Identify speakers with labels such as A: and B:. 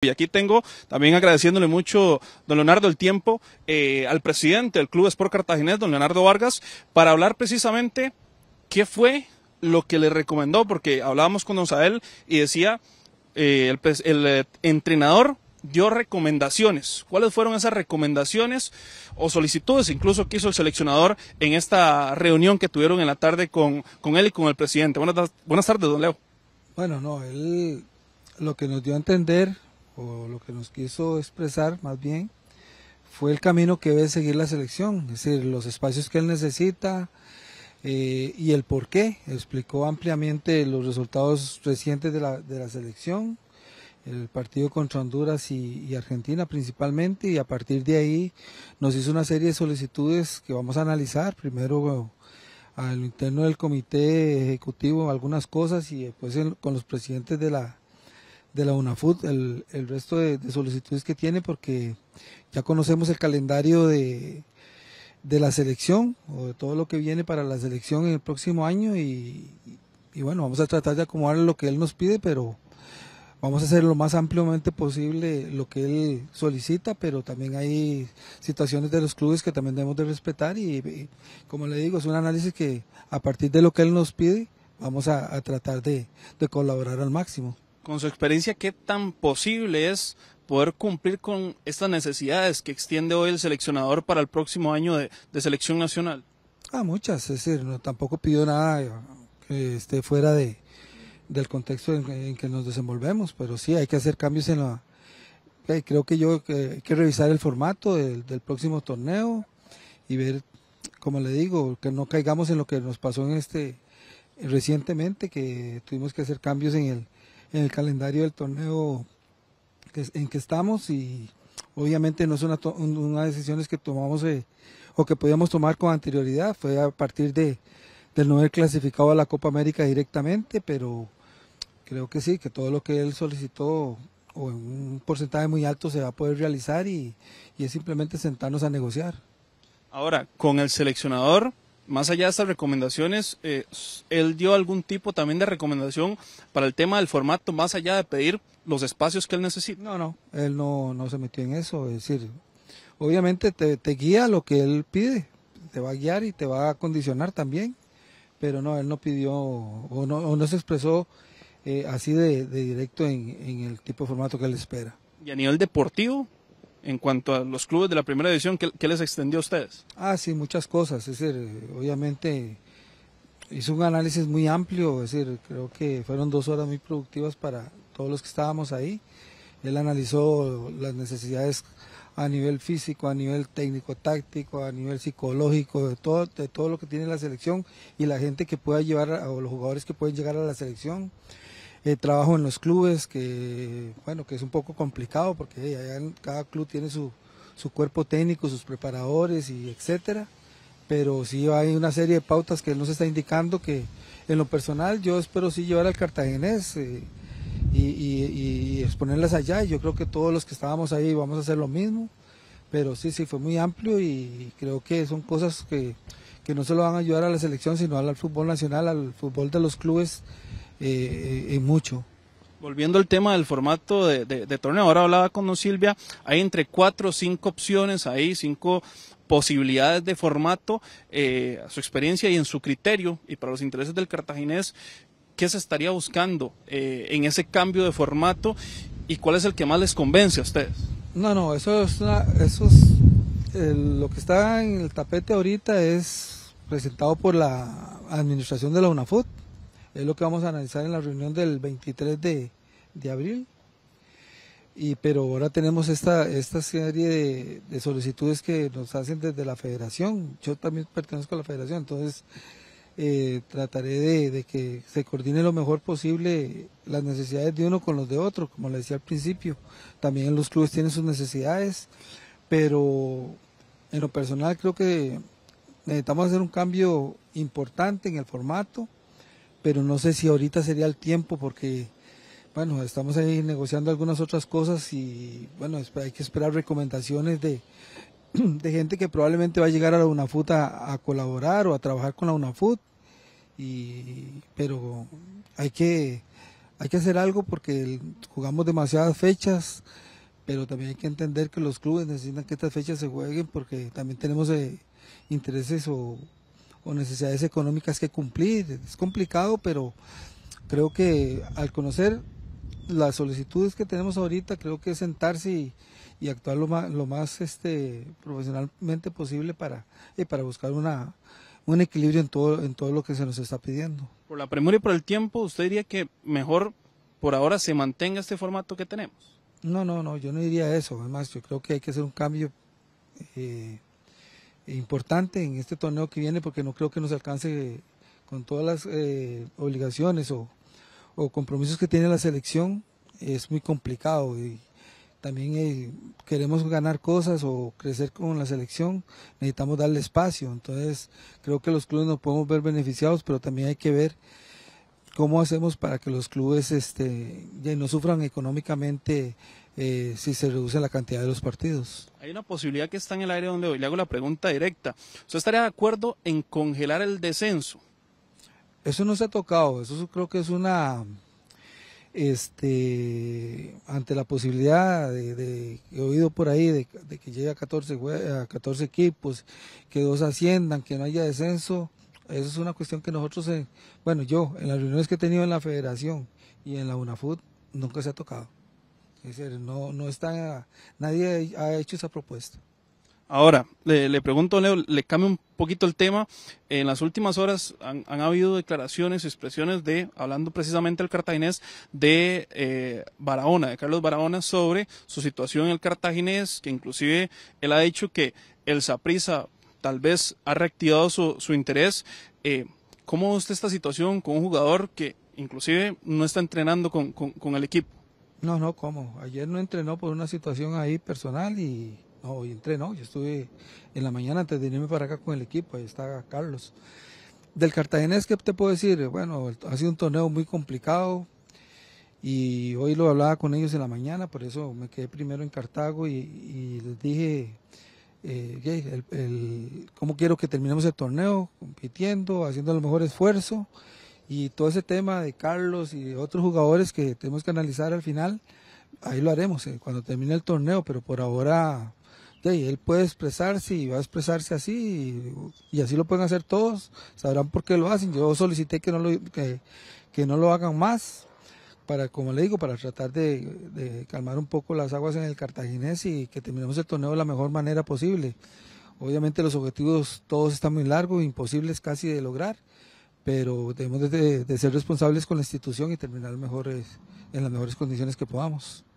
A: Y aquí tengo también agradeciéndole mucho, don Leonardo, el tiempo eh, al presidente del Club Sport Cartaginés, don Leonardo Vargas, para hablar precisamente qué fue lo que le recomendó, porque hablábamos con don Sael y decía, eh, el, el eh, entrenador dio recomendaciones. ¿Cuáles fueron esas recomendaciones o solicitudes incluso que hizo el seleccionador en esta reunión que tuvieron en la tarde con, él y con el presidente? Buenas, buenas tardes, don Leo.
B: Bueno, no, él lo que nos dio a entender o lo que nos quiso expresar más bien, fue el camino que debe seguir la selección, es decir, los espacios que él necesita eh, y el por qué. Explicó ampliamente los resultados recientes de la, de la selección, el partido contra Honduras y, Argentina principalmente, y a partir de ahí nos hizo una serie de solicitudes que vamos a analizar. Primero al interno del comité ejecutivo algunas cosas y después con los presidentes de la de la UNAFUT el, el resto de, solicitudes que tiene porque ya conocemos el calendario de, la selección o de todo lo que viene para la selección en el próximo año y, y bueno, vamos a tratar de acomodar lo que él nos pide, pero vamos a hacer lo más ampliamente posible lo que él solicita, pero también hay situaciones de los clubes que también debemos de respetar y, como le digo, es un análisis que a partir de lo que él nos pide, vamos a, tratar de colaborar al máximo
A: con su experiencia, ¿qué tan posible es poder cumplir con estas necesidades que extiende hoy el seleccionador para el próximo año de, selección nacional?
B: Ah, muchas, es decir, no, tampoco pidió nada que esté fuera de, del contexto en, que nos desenvolvemos, pero sí hay que hacer cambios en la... Eh, creo que yo hay que revisar el formato del, del próximo torneo y ver, como le digo, que no caigamos en lo que nos pasó en este recientemente, que tuvimos que hacer cambios en el, en el calendario del torneo en que estamos y obviamente no es una, una decisiones que tomamos eh, o que podíamos tomar con anterioridad, fue a partir de, del no haber clasificado a la Copa América directamente, pero creo que sí, que todo lo que él solicitó o en un porcentaje muy alto se va a poder realizar y, y es simplemente sentarnos a negociar.
A: Ahora, con el seleccionador más allá de estas recomendaciones, eh, él dio algún tipo también de recomendación para el tema del formato, más allá de pedir los espacios que él necesita. No, no,
B: él no, no se metió en eso. Es decir, obviamente te, guía lo que él pide, te va a guiar y te va a condicionar también, pero no, él no pidió o no, se expresó eh, así de, directo en, en el tipo de formato que él espera.
A: ¿Y a nivel deportivo? en cuanto a los clubes de la primera división, ¿qué, les extendió a ustedes?
B: Ah, sí, muchas cosas. Es decir, obviamente hizo un análisis muy amplio, es decir, creo que fueron dos horas muy productivas para todos los que estábamos ahí. Él analizó las necesidades a nivel físico, a nivel técnico, táctico, a nivel psicológico, de todo, de todo lo que tiene la selección y la gente que pueda llevar, o los jugadores que pueden llegar a la selección. Eh, trabajo en los clubes, que bueno, que es un poco complicado porque cada club tiene su, su, cuerpo técnico, sus preparadores y etcétera. Pero sí hay una serie de pautas que él nos está indicando que en lo personal yo espero sí llevar al Cartagenés eh, y, exponerlas allá. y Yo creo que todos los que estábamos ahí vamos a hacer lo mismo. Pero sí, sí, fue muy amplio y creo que son cosas que, que no solo van a ayudar a la selección, sino al fútbol nacional, al fútbol de los clubes y eh, eh, mucho.
A: Volviendo al tema del formato de, torneo, ahora hablaba con Silvia, hay entre cuatro o cinco opciones ahí, cinco posibilidades de formato, eh, a su experiencia y en su criterio, y para los intereses del cartaginés, ¿qué se estaría buscando en ese cambio de formato y cuál es el que más les convence a ustedes?
B: No, no, eso es, eso lo que está en el tapete ahorita es presentado por la administración de la UNAFUT es lo que vamos a analizar en la reunión del 23 de, abril. Y, pero ahora tenemos esta, esta serie de, solicitudes que nos hacen desde la federación. Yo también pertenezco a la federación, entonces eh, trataré de, que se coordine lo mejor posible las necesidades de uno con los de otro, como le decía al principio. También los clubes tienen sus necesidades, pero en lo personal creo que necesitamos hacer un cambio importante en el formato pero no sé si ahorita sería el tiempo porque, bueno, estamos ahí negociando algunas otras cosas y, bueno, hay que esperar recomendaciones de, de gente que probablemente va a llegar a la UNAFUT a, a colaborar o a trabajar con la UNAFUT, y, pero hay que, hay que hacer algo porque jugamos demasiadas fechas, pero también hay que entender que los clubes necesitan que estas fechas se jueguen porque también tenemos eh, intereses o o necesidades económicas que cumplir. Es complicado, pero creo que al conocer las solicitudes que tenemos ahorita, creo que es sentarse y, actuar lo más, este, profesionalmente posible para, eh, para buscar una, un equilibrio en todo, en todo lo que se nos está pidiendo.
A: Por la premura y por el tiempo, ¿usted diría que mejor por ahora se mantenga este formato que tenemos?
B: No, no, no, yo no diría eso. Además, yo creo que hay que hacer un cambio eh, importante en este torneo que viene porque no creo que nos alcance con todas las eh, obligaciones o, compromisos que tiene la selección. Es muy complicado y también eh, queremos ganar cosas o crecer con la selección. Necesitamos darle espacio. Entonces creo que los clubes nos podemos ver beneficiados, pero también hay que ver cómo hacemos para que los clubes este, ya no sufran económicamente eh, si se reduce la cantidad de los partidos.
A: Hay una posibilidad que está en el aire donde hoy. Le hago la pregunta directa. ¿Usted estaría de acuerdo en congelar el descenso?
B: Eso no se ha tocado. Eso creo que es una este ante la posibilidad de, he oído por ahí de, que llegue a 14, a 14 equipos, que dos asciendan, que no haya descenso, eso es una cuestión que nosotros, eh, bueno, yo en las reuniones que he tenido en la federación y en la UNAFUT nunca se ha tocado no, no está, nadie ha hecho esa propuesta.
A: Ahora, le, pregunto, Leo, le cambio un poquito el tema. En las últimas horas han, habido declaraciones, expresiones de, hablando precisamente el cartaginés, de eh, Barahona, de Carlos Barahona, sobre su situación en el cartaginés, que inclusive él ha dicho que el Saprisa tal vez ha reactivado su, su interés. Eh, ¿Cómo usted esta situación con un jugador que inclusive no está entrenando con el equipo?
B: No, no, ¿cómo? Ayer no entrenó por una situación ahí personal y no, hoy entrenó. Yo estuve en la mañana antes de irme para acá con el equipo, ahí está Carlos. Del Cartagenés, ¿qué te puedo decir? Bueno, ha sido un torneo muy complicado y hoy lo hablaba con ellos en la mañana, por eso me quedé primero en Cartago y, les dije eh, cómo quiero que terminemos el torneo, compitiendo, haciendo el mejor esfuerzo y todo ese tema de Carlos y otros jugadores que tenemos que analizar al final, ahí lo haremos eh, cuando termine el torneo, pero por ahora él puede expresarse y va a expresarse así y, así lo pueden hacer todos, sabrán por qué lo hacen. Yo solicité que no lo, que, no lo hagan más, para, como le digo, para tratar de, de, calmar un poco las aguas en el cartaginés y que terminemos el torneo de la mejor manera posible. Obviamente los objetivos todos están muy largos, imposibles casi de lograr, pero debemos de, ser responsables con la institución y terminar mejores, en las mejores condiciones que podamos.